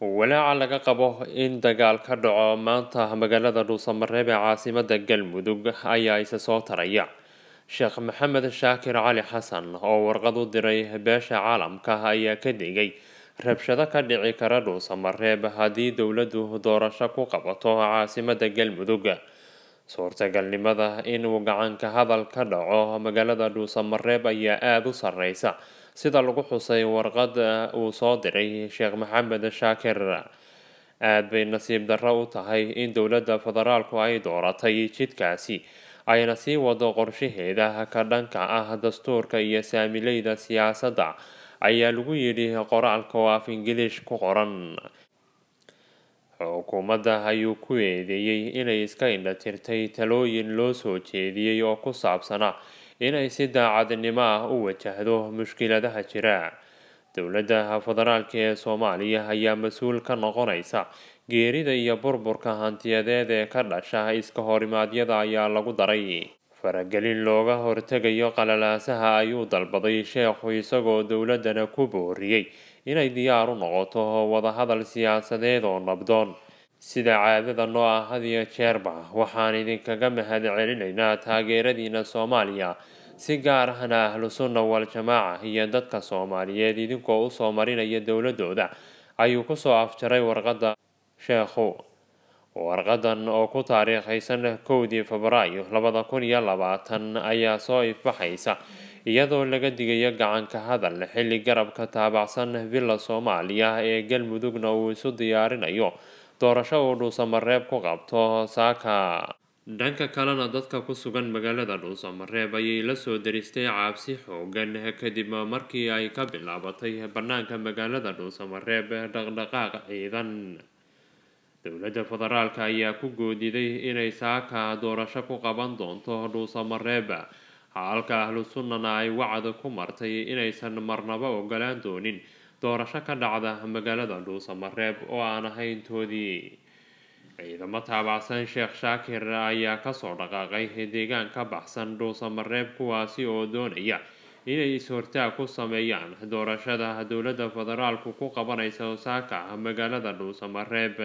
walaaca laga qabo in dagaal ka dhaco maanta magaalada dhuusamareeb ee caasimada galmudug ayaa isa soo taraya sheekh maxamed shaakir cali xasan oo warqad u diray beesha caalamka ayaa ka digay rabshado ka dhici kara dhuusamareeb haddii dowladdu doorasho ku qabato caasimada galmudug suurtagalnimada inuu gacanka hadal ka dhaco magaalada dhuusamareeb ayaa aada u sareysa sida lagu xusay warqad uu soo diray sheekh maxamed shaakir aada bay nasiib darro u tahay in dowladda federaalku ay dooratay jidkaasi ayna sii wado qorshaheeda ka dhanka ah dastuurka iyo saamileyda siyaasadda ayaa lagu yidhi qoraalka oo af ingiliish ku qoran xukuumadda ayuu ku eedeeyey inay iska indhatirtay talooyin loo soo jeediyey oo ku saabsana inay si daacadnimo ah u wajahdo mushkiladaha jira dowladda federaalk ee soomaaliya ayaa mas-uul ka noqonaysa geerida iyo burburka hantiyadeed ee ka dhasha iska horimaadyada ayaa lagu daray faragelin looga hortegayo qalalaasaha ayuu dalbaday sheekhu isagoo dowladdana ku booriyey inay diyaar u noqoto wadahadal siyaasadeed oo nabdoon sida caadada noo ah had iyo jeerba waxaan idinkaga mahad celinaynaa taageeradiina soomaaliya si gaar ahna ahlu sunna wal iyo dadka soomaaliyeed idinkoo usoo marinaya dowladooda ayuu kusoo afjaray warqadda sheekhu warqaddan oo ku taariikhaysan kowdii febraayo labada kun iyo labaatan ayaa soo ifbaxaysa iyadoo laga digayo gacanka hadal xilli garabka taabacsan villa soomaaliya ee galmudugna uu isu diyaarinayo doorasho uu dhuusamareeb ku qabto saaka dhanka kalena dadka ku sugan magaalada dhuusamareeb ayay la soo daristay caabsi xoogan kadib markii ay ka bilaabatay bannaanka magaalada dhuusamareeb dhaqdhaqaaq ciidan dowladda federaalk ayaa ku goodiday inay saaka doorasho ku qaban doonto dhuusamareeb halka ahlu sunnana ay wacda ku martay inaysan marnaba ogolaan doonin doorasho ka dhacda magaalada dhuusa mareeb oo aan ahayntoodii ciidamo taabacsan sheekh shaakir ayaa kasoo dhaqaaqay deegaan ka baxsan dhuusa mareeb kuwaasi oo doonaya inay is-hortaag ku sameeyaan doorashada dowladda federaalku ku qabanaysa osaaka magaalada dhuusamareeb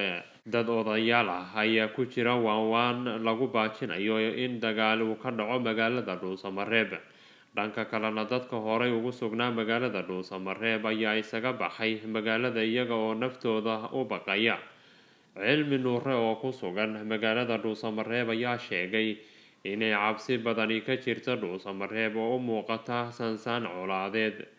dad odayaal ah ayaa ku jira waanwaan lagu baajinayo in dagaal uu ka dhaco magaalada dhuusamareeb dhanka kalena dadka horay ugu sugnaa magaalada dhuusamareeb ayaa isaga baxay magaalada iyaga oo naftooda u baqaya cilmi nuure oo ku sugan magaalada dhuusamareeb ayaa sheegay inay cabsi badani ka jirta dhuusamareeb oo u muuqata sansaan colaadeed